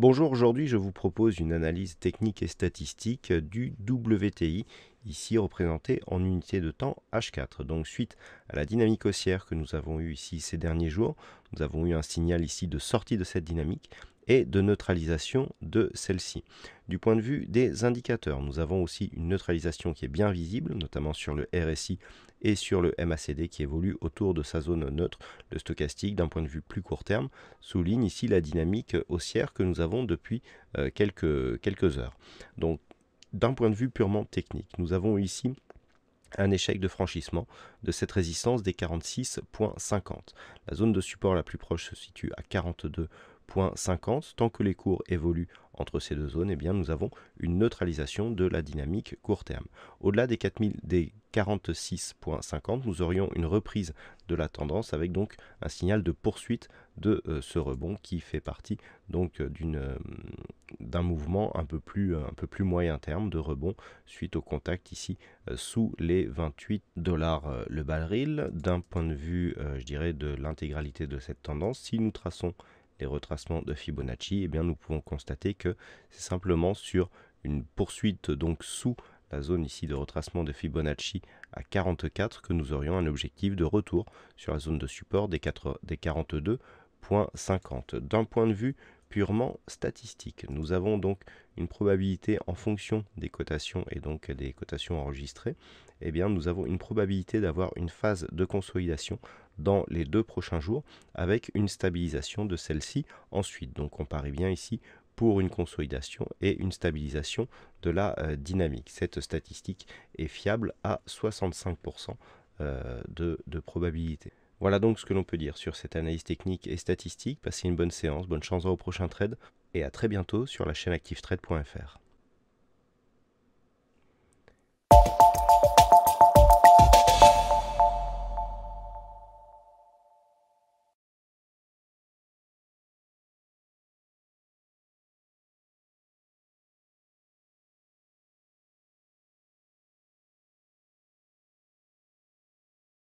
Bonjour, aujourd'hui je vous propose une analyse technique et statistique du WTI ici représenté en unité de temps H4. Donc suite à la dynamique haussière que nous avons eue ici ces derniers jours, nous avons eu un signal ici de sortie de cette dynamique et de neutralisation de celle-ci. Du point de vue des indicateurs, nous avons aussi une neutralisation qui est bien visible, notamment sur le RSI et sur le MACD qui évolue autour de sa zone neutre. Le stochastique, d'un point de vue plus court terme, souligne ici la dynamique haussière que nous avons depuis euh, quelques, quelques heures. Donc d'un point de vue purement technique. Nous avons ici un échec de franchissement de cette résistance des 46.50. La zone de support la plus proche se situe à 42.50. Tant que les cours évoluent entre ces deux zones, eh bien, nous avons une neutralisation de la dynamique court terme. Au-delà des, des 46.50, nous aurions une reprise de la tendance avec donc un signal de poursuite de euh, ce rebond qui fait partie donc euh, d'une... Euh, d'un mouvement un peu, plus, euh, un peu plus moyen terme de rebond suite au contact ici euh, sous les 28 dollars euh, le baril. D'un point de vue, je dirais, de l'intégralité de cette tendance, si nous traçons les retracements de Fibonacci, et eh bien nous pouvons constater que c'est simplement sur une poursuite donc sous la zone ici de retracement de Fibonacci à 44 que nous aurions un objectif de retour sur la zone de support des, 4, des 42.50. D'un point de vue purement statistique. Nous avons donc une probabilité en fonction des cotations et donc des cotations enregistrées. Eh bien, nous avons une probabilité d'avoir une phase de consolidation dans les deux prochains jours avec une stabilisation de celle-ci ensuite. Donc, on parie bien ici pour une consolidation et une stabilisation de la euh, dynamique. Cette statistique est fiable à 65% euh, de probabilité. Voilà donc ce que l'on peut dire sur cette analyse technique et statistique. Passez une bonne séance, bonne chance au prochain trade et à très bientôt sur la chaîne activetrade.fr.